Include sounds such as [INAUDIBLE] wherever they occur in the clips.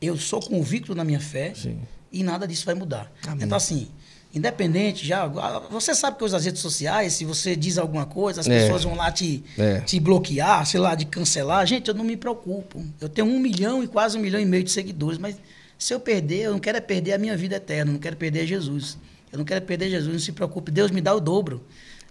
eu sou convicto na minha fé Sim. e nada disso vai mudar. Amém. Então, assim, independente, já. Ah, você sabe que hoje as redes sociais, se você diz alguma coisa, as é. pessoas vão lá te, é. te bloquear, sei lá, de cancelar. Gente, eu não me preocupo. Eu tenho um milhão e quase um milhão e meio de seguidores, mas se eu perder, eu não quero é perder a minha vida eterna, eu não quero perder Jesus. Eu não quero perder Jesus, não se preocupe, Deus me dá o dobro.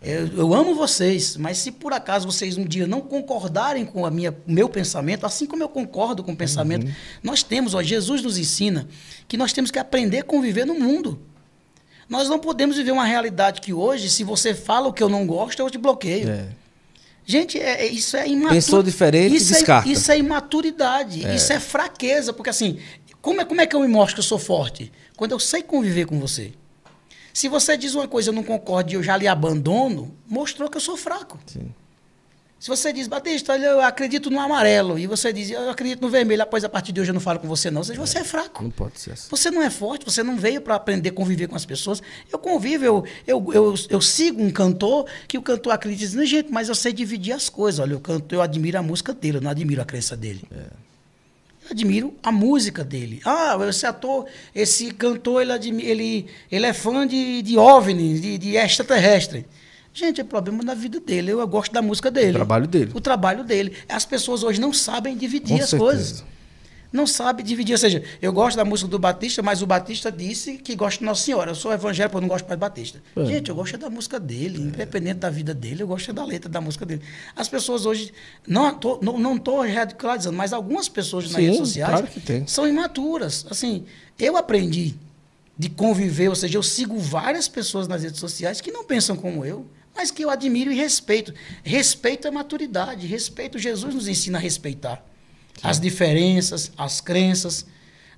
Eu, eu, amo vocês, mas se por acaso vocês um dia não concordarem com a minha, o meu pensamento, assim como eu concordo com o pensamento, uhum. nós temos, ó, Jesus nos ensina que nós temos que aprender a conviver no mundo. Nós não podemos viver uma realidade que hoje, se você fala o que eu não gosto, eu te bloqueio. É. Gente, é, é isso é imaturidade. Pensou diferente, isso é, descarta. É, isso é imaturidade, é. isso é fraqueza. Porque assim, como é, como é que eu me mostro que eu sou forte? Quando eu sei conviver com você. Se você diz uma coisa, eu não concordo e eu já lhe abandono, mostrou que eu sou fraco. Sim. Se você diz, Batista, olha, eu acredito no amarelo, e você diz, eu acredito no vermelho, após a partir de hoje eu não falo com você, não, você, é, você é fraco. Não pode ser assim. Você não é forte, você não veio para aprender a conviver com as pessoas. Eu convivo, eu, eu, eu, eu sigo um cantor, que o cantor acredita, gente, mas eu sei dividir as coisas. Olha, eu canto eu admiro a música dele, eu não admiro a crença dele. É admiro a música dele. Ah, esse ator, esse cantor, ele, ele, ele é fã de, de ovnis, de, de extraterrestre. Gente, é problema da vida dele. Eu, eu gosto da música dele. O trabalho dele. O trabalho dele. As pessoas hoje não sabem dividir Com as certeza. coisas não sabe dividir. Ou seja, eu gosto da música do Batista, mas o Batista disse que gosta de Nossa Senhora. Eu sou evangélico, eu não gosto mais do Batista. É. Gente, eu gosto é da música dele, independente da vida dele, eu gosto é da letra da música dele. As pessoas hoje, não estou não, não radicalizando, mas algumas pessoas Sim, nas redes sociais claro são imaturas. Assim, eu aprendi de conviver, ou seja, eu sigo várias pessoas nas redes sociais que não pensam como eu mas que eu admiro e respeito. Respeito a é maturidade, respeito Jesus nos ensina a respeitar. Sim. as é. diferenças, as crenças.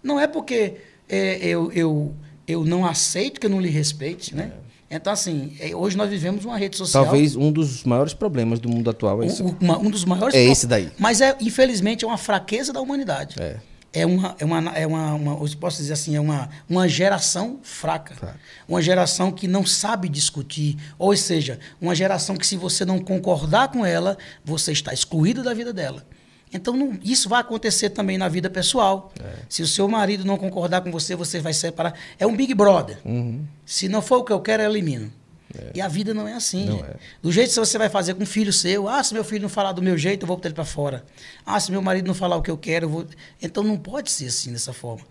Não é porque é, eu, eu, eu não aceito que eu não lhe respeite, né? É. Então, assim, é, hoje nós vivemos uma rede social. Talvez um dos maiores problemas do mundo atual é isso. Um, uma, um dos maiores. É esse daí. Mas, é, infelizmente, é uma fraqueza da humanidade. É. É uma, é uma, é uma, uma posso dizer assim, é uma, uma geração fraca. Uma geração que não sabe discutir. Ou seja, uma geração que, se você não concordar com ela, você está excluído da vida dela. Então, não, isso vai acontecer também na vida pessoal. É. Se o seu marido não concordar com você, você vai separar. É um Big Brother. Uhum. Se não for o que eu quero, eu elimino. É. E a vida não é assim. Não é. Do jeito que você vai fazer com um filho seu, ah, se meu filho não falar do meu jeito, eu vou botar ele para fora. Ah, se meu marido não falar o que eu quero, eu vou. Então não pode ser assim dessa forma.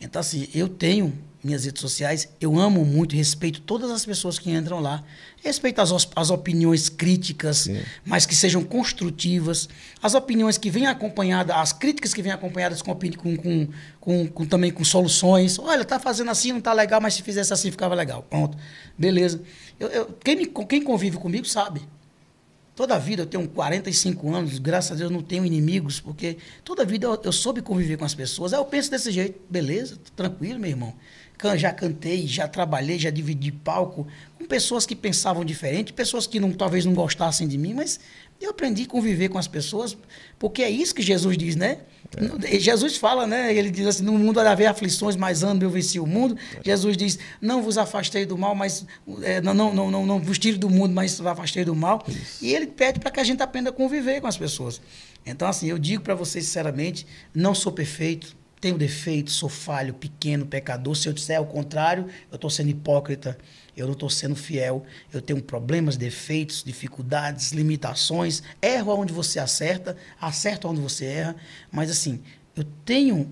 Então, assim, eu tenho minhas redes sociais. Eu amo muito, respeito todas as pessoas que entram lá. Respeito as, as opiniões críticas, Sim. mas que sejam construtivas. As opiniões que vêm acompanhadas, as críticas que vêm acompanhadas com, com, com, com, também com soluções. Olha, tá fazendo assim, não tá legal, mas se fizesse assim ficava legal. Pronto, beleza. Eu, eu, quem, me, quem convive comigo sabe. Toda a vida eu tenho 45 anos, graças a Deus não tenho inimigos, porque toda a vida eu, eu soube conviver com as pessoas. Aí eu penso desse jeito, beleza, tranquilo, meu irmão. Já cantei, já trabalhei, já dividi palco com pessoas que pensavam diferente, pessoas que não, talvez não gostassem de mim, mas eu aprendi a conviver com as pessoas, porque é isso que Jesus diz, né? É. Jesus fala, né? Ele diz assim: no mundo há haver aflições, mas ando eu venci o mundo. É. Jesus diz: não vos afastei do mal, mas é, não, não, não, não, não vos tire do mundo, mas vos afastei do mal. Isso. E ele pede para que a gente aprenda a conviver com as pessoas. Então, assim, eu digo para vocês sinceramente: não sou perfeito, tenho defeito, sou falho, pequeno, pecador. Se eu disser o contrário, eu estou sendo hipócrita eu não estou sendo fiel, eu tenho problemas, defeitos, dificuldades, limitações, erro onde você acerta, acerto onde você erra, mas assim, eu tenho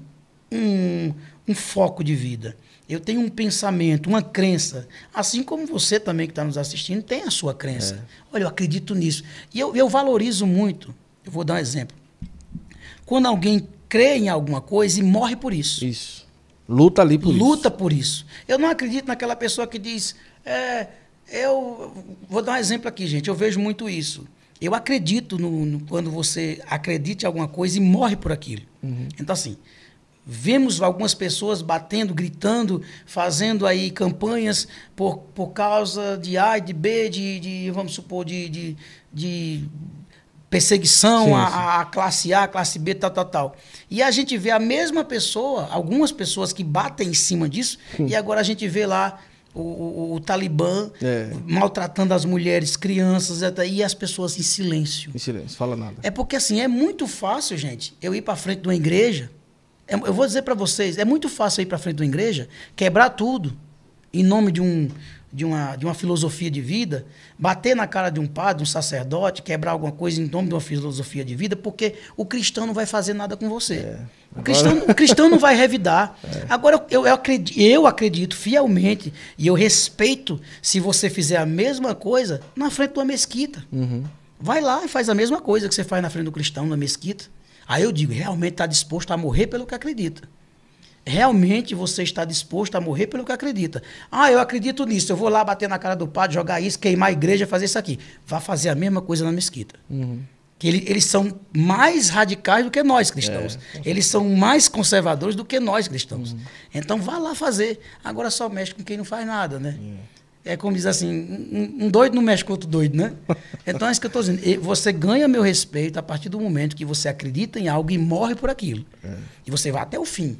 um, um foco de vida, eu tenho um pensamento, uma crença, assim como você também que está nos assistindo tem a sua crença. É. Olha, eu acredito nisso. E eu, eu valorizo muito, eu vou dar um exemplo. Quando alguém crê em alguma coisa e morre por isso. Isso. Luta ali por Luta isso. Luta por isso. Eu não acredito naquela pessoa que diz, é, eu vou dar um exemplo aqui, gente. Eu vejo muito isso. Eu acredito no, no quando você acredita em alguma coisa e morre por aquilo. Uhum. Então, assim, Vemos algumas pessoas batendo, gritando, fazendo aí campanhas por, por causa de A, de B, de, de vamos supor, de, de, de perseguição à a, classe A, classe B, tal, tal, tal. E a gente vê a mesma pessoa, algumas pessoas que batem em cima disso, e agora a gente vê lá o, o, o Talibã é. maltratando as mulheres, crianças, e as pessoas em silêncio. Em silêncio, fala nada. É porque assim, é muito fácil, gente, eu ir para frente de uma igreja. É, eu vou dizer para vocês, é muito fácil ir para frente de uma igreja, quebrar tudo em nome de um de uma, de uma filosofia de vida, bater na cara de um padre, de um sacerdote, quebrar alguma coisa em nome de uma filosofia de vida, porque o cristão não vai fazer nada com você. É. O, cristão, o cristão não vai revidar. [LAUGHS] É. Agora, eu, eu, acredito, eu acredito fielmente e eu respeito se você fizer a mesma coisa na frente de uma mesquita. Uhum. Vai lá e faz a mesma coisa que você faz na frente do cristão, na mesquita. Aí eu digo, realmente está disposto a morrer pelo que acredita realmente você está disposto a morrer pelo que acredita. Ah, eu acredito nisso, eu vou lá bater na cara do padre, jogar isso, queimar a igreja, fazer isso aqui. Vá fazer a mesma coisa na mesquita. Uhum. Que ele, eles são mais radicais do que nós cristãos. É, eles são mais conservadores do que nós cristãos. Uhum. Então vá lá fazer. Agora só mexe com quem não faz nada, né? Uhum. É como diz assim, um, um, doido não mexe com outro doido, né? [LAUGHS] Então é isso que eu estou dizendo. Você ganha meu respeito a partir do momento que você acredita em algo e morre por aquilo. É. E você vai até o fim.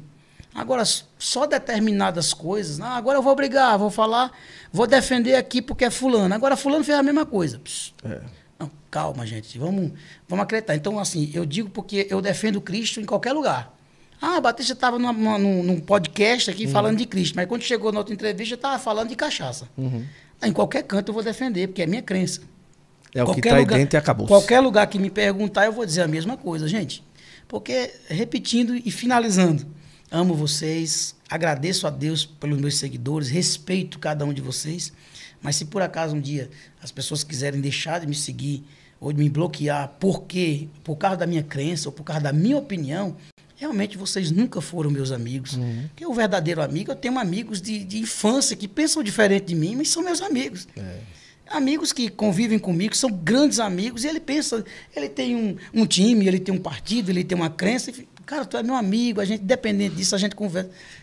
Agora, só determinadas coisas. Ah, agora eu vou brigar, vou falar, vou defender aqui porque é fulano. Agora fulano fez a mesma coisa. É. Não, calma, gente. Vamos, vamos acreditar. Então, assim, eu digo porque eu defendo Cristo em qualquer lugar. Ah, Batista estava num, num, podcast aqui uhum. falando de Cristo, mas quando chegou na outra entrevista, estava falando de cachaça. Uhum. Ah, em qualquer canto eu vou defender, porque é minha crença. É o qualquer que está aí dentro e acabou. Qualquer lugar que me perguntar, eu vou dizer a mesma coisa, gente. Porque, repetindo e finalizando, Amo vocês, agradeço a Deus pelos meus seguidores, respeito cada um de vocês. Mas se por acaso um dia as pessoas quiserem deixar de me seguir ou de me bloquear porque por causa da minha crença ou por causa da minha opinião, realmente vocês nunca foram meus amigos. Uhum. Porque o verdadeiro amigo, eu tenho amigos de, de infância que pensam diferente de mim, mas são meus amigos. É. Amigos que convivem comigo, são grandes amigos, e ele pensa, ele tem um, um time, ele tem um partido, ele tem uma crença, enfim, Cara, tu é meu amigo, a gente, dependente disso, a gente conversa.